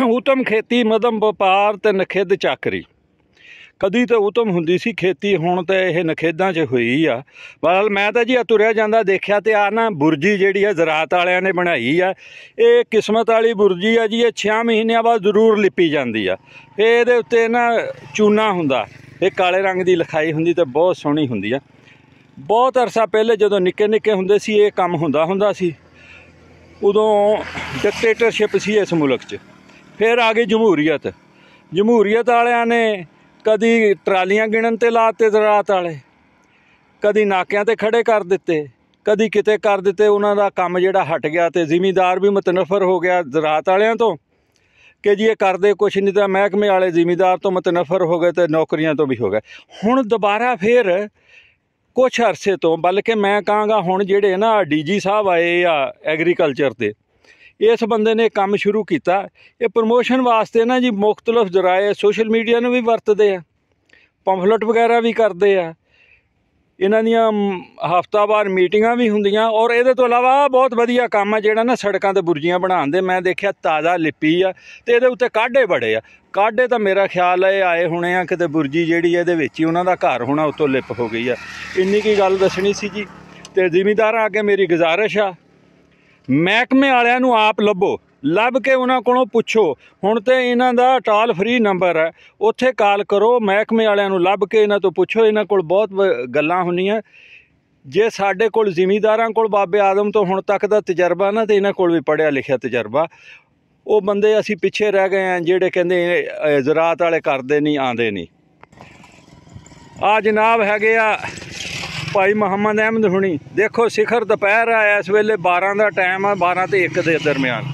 ਉਤਮ ਖੇਤੀ ਮਦਮ ਵਪਾਰ ਤੇ ਨਖੇਦ ਚੱਕਰੀ ਕਦੀ ਤਾਂ ਉਤਮ ਹੁੰਦੀ ਸੀ ਖੇਤੀ ਹੁਣ ਤਾਂ ਇਹ ਨਖੇਦਾਂ 'ਚ ਹੋਈ ਆ ਬਹਰਾਲ ਮੈਂ ਤਾਂ ਜੀ ਆ ਤੁਰਿਆ ਜਾਂਦਾ ਦੇਖਿਆ ਤੇ ਆ ਨਾ ਬੁਰਜੀ ਜਿਹੜੀ ਆ ਜ਼ਰਾਤ ਵਾਲਿਆਂ ਨੇ ਬਣਾਈ ਆ ਇਹ ਕਿਸਮਤ ਵਾਲੀ ਬੁਰਜੀ ਆ ਜੀ ਇਹ 6 ਮਹੀਨਿਆਂ ਬਾਅਦ ਜ਼ਰੂਰ ਲਿਪੀ ਜਾਂਦੀ ਆ ਫੇ ਇਹਦੇ ਉੱਤੇ ਨਾ ਚੂਨਾ ਹੁੰਦਾ ਇਹ ਕਾਲੇ ਰੰਗ ਦੀ ਲਿਖਾਈ ਹੁੰਦੀ ਤੇ ਬਹੁਤ ਸੋਹਣੀ ਹੁੰਦੀ ਆ ਬਹੁਤ ਅਰਸਾ ਪਹਿਲੇ ਜਦੋਂ ਨਿੱਕੇ ਨਿੱਕੇ ਹੁੰਦੇ ਸੀ ਇਹ ਕੰਮ ਹੁੰਦਾ ਹੁੰਦਾ ਸੀ ਉਦੋਂ ਡਿਕਟੇਟਰਸ਼ਿਪ ਸੀ ਇਸ ਮੁਲਕ 'ਚ ਫਿਰ ਆ ਗਈ ਜਮਹੂਰੀਅਤ ਜਮਹੂਰੀਅਤ ਵਾਲਿਆਂ ਨੇ ਕਦੀ ਟਰਾਲੀਆਂ ਗਿਣਨ ਤੇ ਲਾਤੇ ਜ਼ਰਾਤ ਵਾਲੇ ਕਦੀ ਨਾਕਿਆਂ ਤੇ ਖੜੇ ਕਰ ਦਿੱਤੇ ਕਦੀ ਕਿਤੇ ਕਰ ਦਿੱਤੇ ਉਹਨਾਂ ਦਾ ਕੰਮ ਜਿਹੜਾ ਹਟ ਗਿਆ ਤੇ ਜ਼ਿੰਮੇਦਾਰ ਵੀ ਮਤਨਫਰ ਹੋ ਗਿਆ ਜ਼ਰਾਤ ਵਾਲਿਆਂ ਤੋਂ ਕਿ ਜੀ ਇਹ ਕਰਦੇ ਕੁਛ ਨਹੀਂ ਤਾਂ ਮਹਿਕਮੇ ਵਾਲੇ ਜ਼ਿੰਮੇਦਾਰ ਤੋਂ ਮਤਨਫਰ ਹੋ ਗਏ ਤੇ ਨੌਕਰੀਆਂ ਤੋਂ ਵੀ ਹੋ ਗਏ ਹੁਣ ਦੁਬਾਰਾ ਫੇਰ ਕੁਛ ਅਰਸੇ ਤੋਂ ਬਲਕਿ ਮੈਂ ਕਹਾਂਗਾ ਹੁਣ ਜਿਹੜੇ ਨਾ ਡੀਜੀ ਸਾਹਿਬ ਆਏ ਆ ਐਗਰੀਕਲਚਰ ਤੇ ਇਸ ਬੰਦੇ ਨੇ ਕੰਮ ਸ਼ੁਰੂ ਕੀਤਾ ਇਹ ਪ੍ਰੋਮੋਸ਼ਨ ਵਾਸਤੇ ਨਾ ਜੀ ਮੁxtਲਫ ਜ਼ਰਾਏ ਸੋਸ਼ਲ ਮੀਡੀਆ ਨੂੰ ਵੀ ਵਰਤਦੇ ਆ ਪੰਫਲਟ ਵਗੈਰਾ ਵੀ ਕਰਦੇ ਆ ਇਹਨਾਂ ਦੀਆਂ ਹਫਤਾਵਾਰ ਮੀਟਿੰਗਾਂ ਵੀ ਹੁੰਦੀਆਂ ਔਰ ਇਹਦੇ ਤੋਂ ਇਲਾਵਾ ਬਹੁਤ ਵਧੀਆ ਕੰਮ ਆ ਜਿਹੜਾ ਨਾ ਸੜਕਾਂ ਤੇ ਬੁਰਜੀਆਂ ਬਣਾਉਣ ਦੇ ਮੈਂ ਦੇਖਿਆ ਤਾਜ਼ਾ ਲਿੱਪੀ ਆ ਤੇ ਇਹਦੇ ਉੱਤੇ ਕਾਢੇ ਬੜੇ ਆ ਕਾਢੇ ਤਾਂ ਮੇਰਾ ਖਿਆਲ ਹੈ ਆਏ ਹੋਣੇ ਆ ਕਿਤੇ ਬੁਰਜੀ ਜਿਹੜੀ ਇਹਦੇ ਵਿੱਚ ਹੀ ਉਹਨਾਂ ਦਾ ਘਰ ਹੋਣਾ ਉਤੋਂ ਲਿਪ ਹੋ ਗਈ ਆ ਇੰਨੀ ਕੀ ਗੱਲ ਦੱਸਣੀ ਸੀ ਜੀ ਤੇ ਜ਼ਿਮੀਦਾਰਾਂ ਅੱਗੇ ਮੇਰੀ ਗੁਜ਼ਾਰਿਸ਼ ਆ ਮਹਿਕਮੇ ਵਾਲਿਆਂ ਨੂੰ ਆਪ ਲੱਭੋ ਲੱਭ ਕੇ ਉਹਨਾਂ ਕੋਲੋਂ ਪੁੱਛੋ ਹੁਣ ਤੇ ਇਹਨਾਂ ਦਾ ਟਾਲ ਫ੍ਰੀ ਨੰਬਰ ਹੈ ਉੱਥੇ ਕਾਲ ਕਰੋ ਮਹਿਕਮੇ ਵਾਲਿਆਂ ਨੂੰ ਲੱਭ ਕੇ ਇਹਨਾਂ ਤੋਂ ਪੁੱਛੋ ਇਹਨਾਂ ਕੋਲ ਬਹੁਤ ਗੱਲਾਂ ਹੁੰਦੀਆਂ ਜੇ ਸਾਡੇ ਕੋਲ ਜ਼ਿਮੀਦਾਰਾਂ ਕੋਲ ਬਾਬੇ ਆਦਮ ਤੋਂ ਹੁਣ ਤੱਕ ਦਾ ਤਜਰਬਾ ਨਾ ਤੇ ਇਹਨਾਂ ਕੋਲ ਵੀ ਪੜਿਆ ਲਿਖਿਆ ਤਜਰਬਾ ਉਹ ਬੰਦੇ ਅਸੀਂ ਪਿੱਛੇ ਰਹਿ ਗਏ ਆ ਜਿਹੜੇ ਕਹਿੰਦੇ ਜ਼ਰਾਤ ਵਾਲੇ ਕਰਦੇ ਨਹੀਂ ਆਂਦੇ ਨਹੀਂ ਆ ਜਨਾਬ ਹੈਗੇ ਆ ਭਾਈ ਮੁਹੰਮਦ ਅਹਿਮਦ ਹੁਣੀ ਦੇਖੋ ਸਿਖਰ ਦੁਪਹਿਰ ਆ ਇਸ ਵੇਲੇ 12 ਦਾ ਟਾਈਮ ਆ 12 ਤੇ 1 ਦੇ ਦਰਮਿਆਨ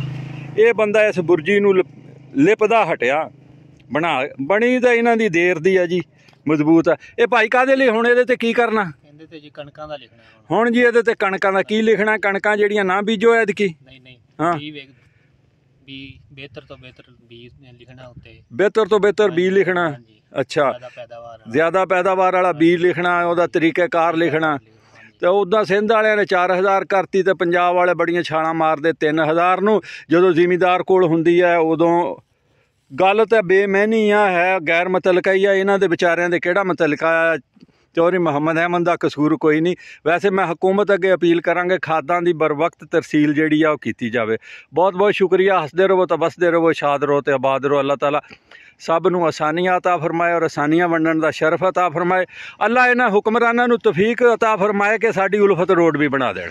ਇਹ ਬੰਦਾ ਇਸ ਬੁਰਜੀ ਨੂੰ ਲਿਪਦਾ ਹਟਿਆ ਬਣਾ ਬਣੀ ਤਾਂ ਇਹਨਾਂ ਦੀ ਦੇਰ ਦੀ ਆ ਜੀ ਮਜ਼ਬੂਤ ਆ ਇਹ ਭਾਈ ਕਾਦੇ ਲਈ ਹੁਣ ਇਹਦੇ ਤੇ ਕੀ ਕਰਨਾ ਕਹਿੰਦੇ ਤੇ ਜੀ ਕਣਕਾਂ ਦਾ ਲਿਖਣਾ ਹੁਣ ਜੀ ਇਹਦੇ ਤੇ ਕਣਕਾਂ ਦਾ ਕੀ ਲਿਖਣਾ ਕਣਕਾਂ ਜਿਹੜੀਆਂ ਨਾ ਬੀਜੋ ਐਦ ਕੀ ਨਹੀਂ ਨਹੀਂ ਹਾਂ ਵੀ ਬਿਹਤਰ ਤੋਂ ਬਿਹਤਰ ਬੀਜ ਲਿਖਣਾ ਉੱਤੇ ਬਿਹਤਰ ਤੋਂ ਬਿਹਤਰ ਬੀਜ ਲਿਖਣਾ ਅੱਛਾ ਜ਼ਿਆਦਾ ਪੈਦਾਵਾਰ ਵਾਲਾ। ਜ਼ਿਆਦਾ ਪੈਦਾਵਾਰ ਵਾਲਾ ਬੀਜ ਲਿਖਣਾ ਉਹਦਾ ਤਰੀਕੇਕਾਰ ਲਿਖਣਾ ਤੇ ਉਦਾਂ ਸਿੰਧ ਵਾਲਿਆਂ ਨੇ 4000 ਕਰਤੀ ਤੇ ਪੰਜਾਬ ਵਾਲੇ ਬੜੀਆਂ ਛਾਲਾਂ ਮਾਰਦੇ 3000 ਨੂੰ ਜਦੋਂ ਜ਼ਿਮੀਦਾਰ ਕੋਲ ਹੁੰਦੀ ਹੈ ਉਦੋਂ ਗੱਲ ਤਾਂ ਬੇਮਹਿਨੀ ਆ ਹੈ ਗੈਰ ਮਤਲਕਾ ਹੀ ਆ ਇਹਨਾਂ ਦੇ ਵਿਚਾਰਿਆਂ ਦੇ ਕਿਹੜਾ ਮਤਲਕਾ ਆ ਚੌਧਰੀ ਮੁਹੰਮਦ ਅਹਿਮਦ ਦਾ ਕਸੂਰ ਕੋਈ ਨਹੀਂ ਵੈਸੇ ਮੈਂ ਹਕੂਮਤ ਅੱਗੇ ਅਪੀਲ ਕਰਾਂਗਾ ਖਾਦਾਂ ਦੀ ਬਰਵਕਤ ਤਰਸੀਲ ਜਿਹੜੀ ਆ ਉਹ ਕੀਤੀ ਜਾਵੇ ਬਹੁਤ ਬਹੁਤ ਸ਼ੁਕਰੀਆ ਹੱਸਦੇ ਰਹੋ ਤਾਂ ਬਸਦੇ ਰਹੋ ਸ਼ਾਦ ਰਹੋ ਤੇ ਆਬਾਦ ਰਹੋ ਅੱਲਾਹ ਤਾਲਾ ਸਭ ਨੂੰ ਆਸਾਨੀਆਂ عطا ਫਰਮਾਏ ਔਰ ਆਸਾਨੀਆਂ ਵੰਡਣ ਦਾ ਸ਼ਰਫ عطا ਫਰਮਾਏ ਅੱਲਾ ਇਹਨਾਂ ਹੁਕਮਰਾਨਾਂ ਨੂੰ ਤੌਫੀਕ عطا ਫਰਮਾਏ ਕਿ ਸਾਡੀ ਉਲਫਤ ਰੋਡ ਵੀ ਬਣਾ ਦੇਣ